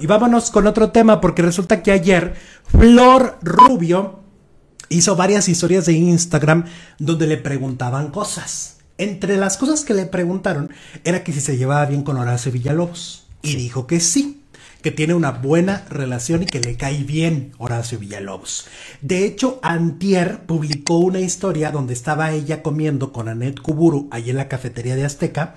Y vámonos con otro tema, porque resulta que ayer Flor Rubio hizo varias historias de Instagram donde le preguntaban cosas. Entre las cosas que le preguntaron era que si se llevaba bien con Horacio Villalobos. Y dijo que sí que tiene una buena relación y que le cae bien Horacio Villalobos. De hecho, Antier publicó una historia donde estaba ella comiendo con Annette Kuburu ahí en la cafetería de Azteca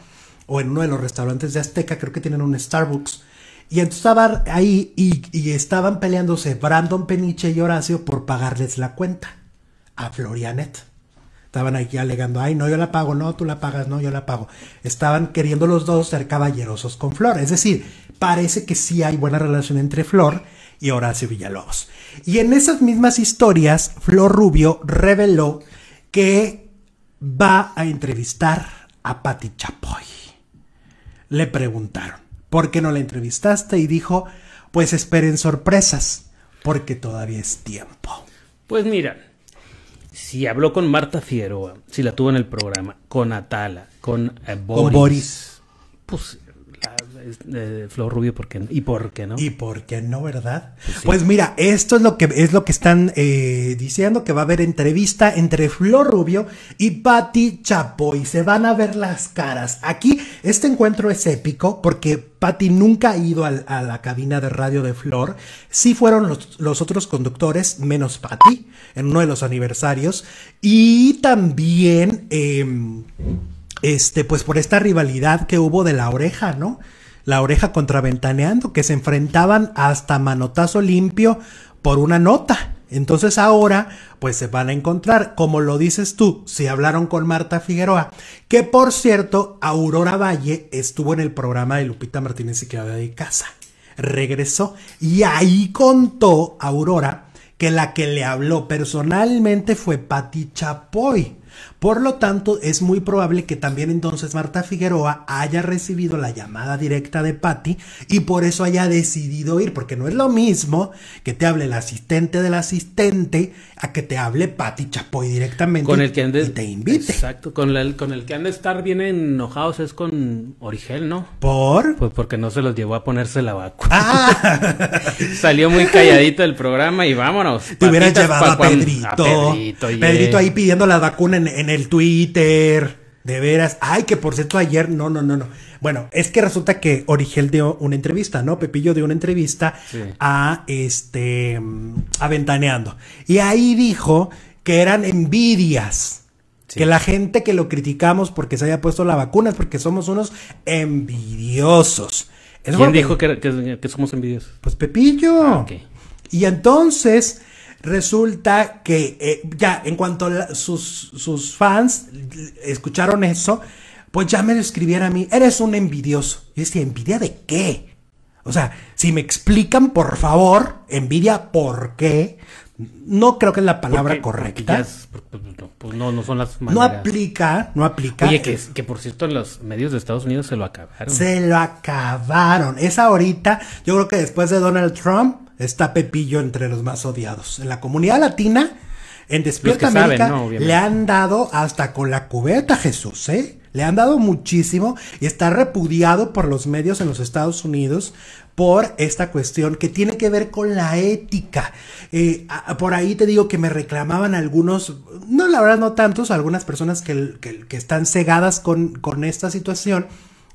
o en uno de los restaurantes de Azteca, creo que tienen un Starbucks y entonces estaban ahí y, estaban peleándose Brandon Peniche y Horacio por pagarles la cuenta a Florianet. Estaban aquí alegando, ay, no, yo la pago, no, tú la pagas, no, yo la pago. Estaban queriendo los dos ser caballerosos con Flor. Es decir, parece que sí hay buena relación entre Flor y Horacio Villalobos. Y en esas mismas historias, Flor Rubio reveló que va a entrevistar a Patti Chapoy. Le preguntaron. ¿Por qué no la entrevistaste? Y dijo, pues esperen sorpresas, porque todavía es tiempo. Pues mira, si habló con Marta Fieroa, si la tuvo en el programa, con Atala, con eh, Boris, Boris, pues eh, Flor Rubio porque y por qué no. Y por qué no, ¿verdad? Pues, pues mira, esto es lo que es lo que están eh, diciendo que va a haber entrevista entre Flor Rubio y Patti Chapoy. Se van a ver las caras. Aquí este encuentro es épico porque Patti nunca ha ido a la cabina de radio de Flor. Sí fueron los, otros conductores, menos Patti, en uno de los aniversarios. Y también, em, este, pues por esta rivalidad que hubo de la oreja, ¿no? la oreja contraventaneando, que se enfrentaban hasta manotazo limpio por una nota. Entonces ahora, pues se van a encontrar, como lo dices tú, si hablaron con Marta Figueroa, que por cierto, Aurora Valle estuvo en el programa de Lupita Martínez y quedaba de Casa. Regresó y ahí contó Aurora que la que le habló personalmente fue Pati Chapoy. Por lo tanto, es muy probable que también entonces Marta Figueroa haya recibido la llamada directa de Patty y por eso haya decidido ir, porque no es lo mismo que te hable el asistente del asistente a que te hable Patty Chapoy directamente con el que y te invite. Exacto, con el, que han de estar bien enojados es con Origel, ¿no? ¿Por? Pues porque no se los llevó a ponerse la vacuna. Ah. Salió muy calladito el programa y vámonos. Te hubieras llevado a Pedrito. Pedrito, Pedrito ahí pidiendo la vacuna en en, el Twitter. De veras. Ay, que por cierto ayer, no, no, no, no. Bueno, es que resulta que Origel dio una entrevista, ¿no? Pepillo dio una entrevista a este aventaneando Y ahí dijo que eran envidias. Que la gente que lo criticamos porque se haya puesto la vacuna es porque somos unos envidiosos. ¿Quién dijo que, somos envidiosos? Pues Pepillo. Ah, y entonces, Resulta que eh, ya, en cuanto sus, fans escucharon eso, pues ya me escribieron a mí, eres un envidioso. Y decía, ¿envidia de qué? O sea, si me explican, por favor, envidia por qué. No creo que es la palabra correcta. Pues no, no son las No aplica, no aplica. que, que, por cierto los medios de Estados Unidos se lo acabaron. Se lo acabaron. Es ahorita, yo creo que después de Donald Trump, está Pepillo entre los más odiados. En la comunidad latina, en Despierta América, le han dado hasta con la cubeta Jesús, ¿eh? Le han dado muchísimo y está repudiado por los medios en los Estados Unidos por esta cuestión que tiene que ver con la ética. Eh, por ahí te digo que me reclamaban algunos, no la verdad no tantos, algunas personas que, están cegadas con, con esta situación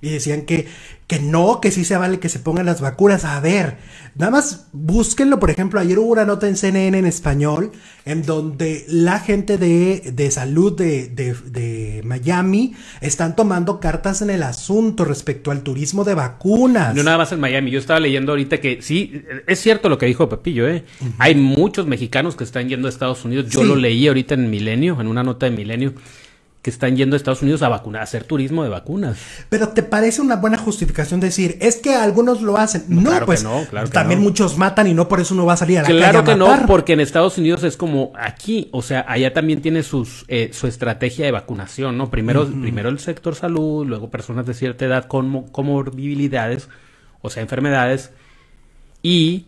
y decían que, que no, que sí se vale que se pongan las vacunas. A ver, nada más búsquenlo. Por ejemplo, ayer hubo una nota en CNN en español en donde la gente de, de salud de, de, de, Miami están tomando cartas en el asunto respecto al turismo de vacunas. No nada más en Miami. Yo estaba leyendo ahorita que sí, es cierto lo que dijo Pepillo. ¿eh? Hay muchos mexicanos que están yendo a Estados Unidos. Yo lo leí ahorita en Milenio, en una nota de Milenio que están yendo a Estados Unidos a vacunar, a hacer turismo de vacunas. Pero te parece una buena justificación decir, es que algunos lo hacen. No, pues no, también muchos matan y no por eso no va a salir a la claro Claro que no, porque en Estados Unidos es como aquí, o sea, allá también tiene sus, eh, su estrategia de vacunación, ¿no? Primero, primero el sector salud, luego personas de cierta edad con comorbilidades, o sea, enfermedades, y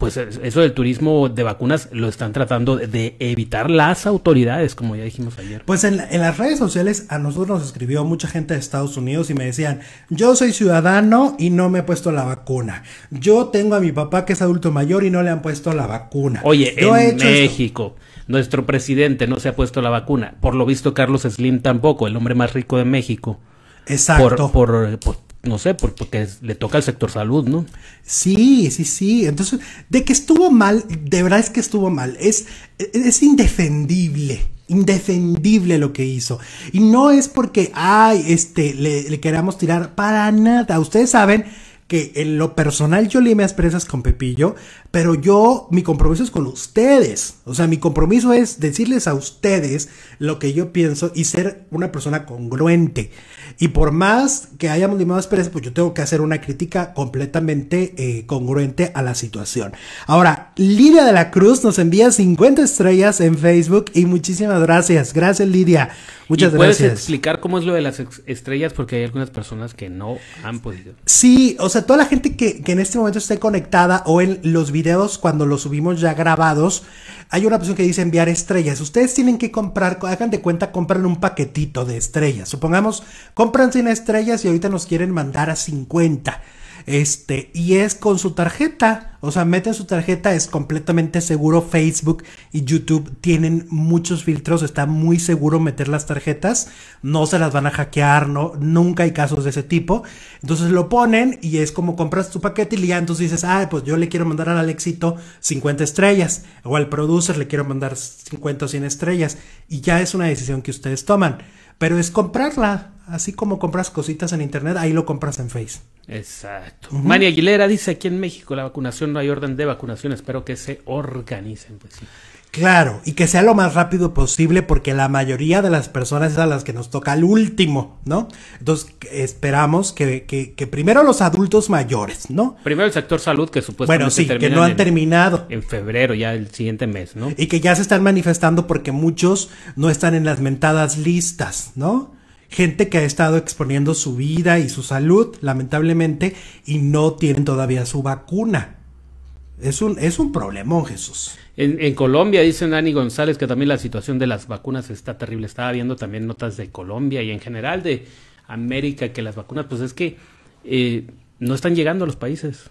pues eso del turismo de vacunas lo están tratando de evitar las autoridades, como ya dijimos ayer. Pues en, las redes sociales a nosotros nos escribió mucha gente de Estados Unidos y me decían, yo soy ciudadano y no me he puesto la vacuna. Yo tengo a mi papá que es adulto mayor y no le han puesto la vacuna. Oye, en México. Nuestro presidente no se ha puesto la vacuna. Por lo visto, Carlos Slim tampoco, el hombre más rico de México. Exacto. por no sé, porque le toca al sector salud, ¿no? Sí, sí, sí. Entonces, de que estuvo mal, de verdad es que estuvo mal. Es, es indefendible. Indefendible lo que hizo. Y no es porque, ay, este, le, le queramos tirar para nada. Ustedes saben que en lo personal yo limé expresas expresas con Pepillo, pero yo, mi compromiso es con ustedes. O sea, mi compromiso es decirles a ustedes lo que yo pienso y ser una persona congruente. Y por más que hayamos limado a pues yo tengo que hacer una crítica completamente eh, congruente a la situación. Ahora, Lidia de la Cruz nos envía 50 estrellas en Facebook y muchísimas gracias. Gracias, Lidia. Muchas gracias. ¿Puedes explicar cómo es lo de las estrellas? Porque hay algunas personas que no han podido. Sí, o sea, toda la gente que, que, en este momento esté conectada o en los videos cuando los subimos ya grabados, hay una opción que dice enviar estrellas. Ustedes tienen que comprar, hagan de cuenta, compran un paquetito de estrellas. Supongamos, compran 100 estrellas y ahorita nos quieren mandar a 50. Este, y es con su tarjeta. O sea, mete su tarjeta, es completamente seguro. Facebook y YouTube tienen muchos filtros, está muy seguro meter las tarjetas. No se las van a hackear, no, nunca hay casos de ese tipo. Entonces lo ponen y es como compras tu paquete y ya entonces dices, ah, pues yo le quiero mandar al Alexito 50 estrellas o al producer le quiero mandar 50 o 100 estrellas. Y ya es una decisión que ustedes toman. Pero es comprarla, así como compras cositas en internet, ahí lo compras en Face. Exacto. Aguilera dice aquí en México la vacunación no hay orden de vacunación, espero que se organicen. Pues, sí. Claro, y que sea lo más rápido posible porque la mayoría de las personas es a las que nos toca el último, ¿no? Entonces esperamos que, que, primero los adultos mayores, ¿no? Primero el sector salud que supuestamente bueno, sí, que no han terminado. En febrero, ya el siguiente mes, ¿no? Y que ya se están manifestando porque muchos no están en las mentadas listas, ¿no? Gente que ha estado exponiendo su vida y su salud, lamentablemente, y no tienen todavía su vacuna. Es un, es un problemón, Jesús. En, Colombia, dice Nani González, que también la situación de las vacunas está terrible. Estaba viendo también notas de Colombia y en general de América, que las vacunas, pues es que eh, no están llegando a los países.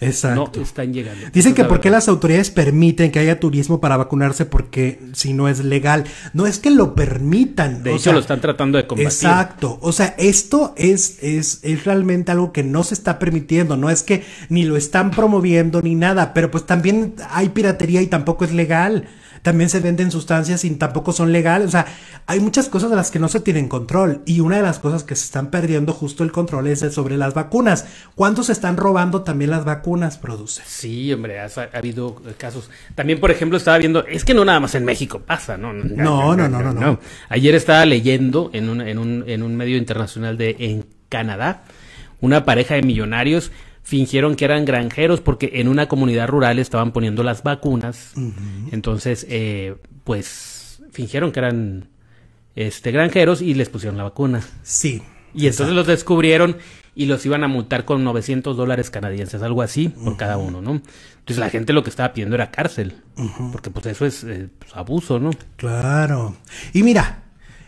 Exacto. están llegando. Dicen que porque las autoridades permiten que haya turismo para vacunarse porque si no es legal. No es que lo permitan. De hecho, lo están tratando de combatir. Exacto. O sea, esto es, es, es realmente algo que no se está permitiendo. No es que ni lo están promoviendo ni nada, pero pues también hay piratería y tampoco es legal también se venden sustancias y tampoco son legales. O sea, hay muchas cosas de las que no se tienen control. Y una de las cosas que se están perdiendo justo el control es sobre las vacunas. ¿Cuántos se están robando también las vacunas, produce? Sí, hombre, ha, habido casos. También, por ejemplo, estaba viendo, es que no nada más en México pasa, ¿no? No, no, no, no. no, no. no. Ayer estaba leyendo en un, en un, en un medio internacional de en Canadá una pareja de millonarios fingieron que eran granjeros porque en una comunidad rural estaban poniendo las vacunas. Entonces, eh, pues fingieron que eran este, granjeros y les pusieron la vacuna. Sí. Y entonces los descubrieron y los iban a multar con 900 dólares canadienses, algo así, por cada uno, ¿no? Entonces la gente lo que estaba pidiendo era cárcel, porque pues eso es eh, pues, abuso, ¿no? Claro. Y mira,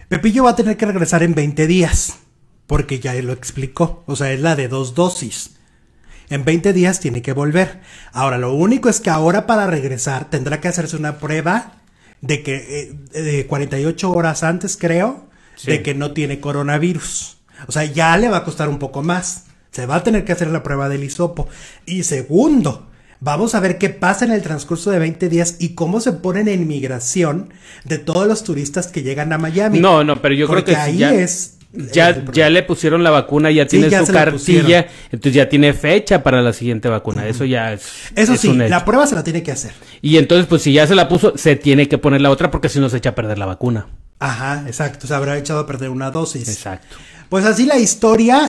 Pepillo va a tener que regresar en 20 días, porque ya lo explicó, o sea, es la de dos dosis. En 20 días tiene que volver. Ahora, lo único es que ahora para regresar tendrá que hacerse una prueba de que eh, de 48 horas antes, creo, de que no tiene coronavirus. O sea, ya le va a costar un poco más. Se va a tener que hacer la prueba del hisopo. Y segundo, Vamos a ver qué pasa en el transcurso de 20 días y cómo se ponen en migración de todos los turistas que llegan a Miami. No, no, pero yo creo que ahí es este ya, le pusieron la vacuna, ya tiene su cartilla, entonces ya tiene fecha para la siguiente vacuna. Eso ya es. Eso sí, la prueba se la tiene que hacer. Y entonces, pues si ya se la puso, se tiene que poner la otra porque si no se echa a perder la vacuna. Ajá, exacto. Se habrá echado a perder una dosis. Exacto. Pues así la historia.